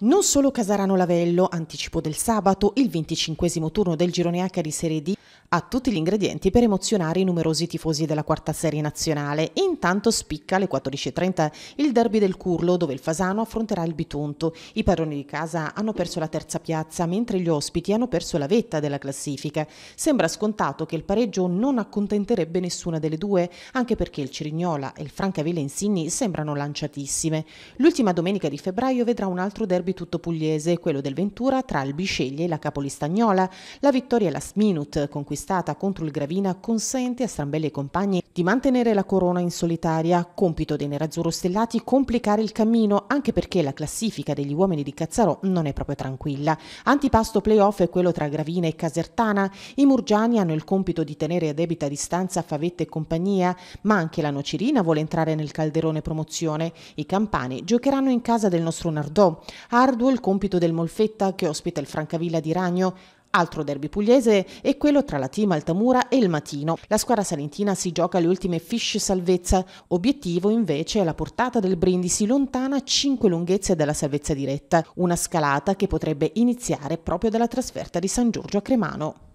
Non solo Casarano Lavello, anticipo del sabato, il 25 turno del girone H di Serie D, ha tutti gli ingredienti per emozionare i numerosi tifosi della quarta serie nazionale. Intanto spicca alle 14.30 il derby del Curlo, dove il Fasano affronterà il Bitonto. I padroni di casa hanno perso la terza piazza, mentre gli ospiti hanno perso la vetta della classifica. Sembra scontato che il pareggio non accontenterebbe nessuna delle due, anche perché il Cirignola e il Francavilla Insigni sembrano lanciatissime. L'ultima domenica di febbraio vedrà un altro derby derby tutto pugliese quello del Ventura tra il Bisceglie e la Capolistagnola. La vittoria last minute conquistata contro il Gravina consente a Strambelli e compagni di mantenere la corona in solitaria, compito dei nerazzurro stellati complicare il cammino anche perché la classifica degli uomini di Cazzarò non è proprio tranquilla. Antipasto playoff è quello tra Gravina e Casertana. I Murgiani hanno il compito di tenere a debita distanza Favette e compagnia, ma anche la Nocirina vuole entrare nel calderone promozione. I campani giocheranno in casa del nostro Nardò. A Arduo il compito del Molfetta che ospita il Francavilla di Ragno, Altro derby pugliese è quello tra la team Altamura e il Matino. La squadra salentina si gioca le ultime fish salvezza. Obiettivo invece è la portata del Brindisi lontana 5 lunghezze dalla salvezza diretta, una scalata che potrebbe iniziare proprio dalla trasferta di San Giorgio a Cremano.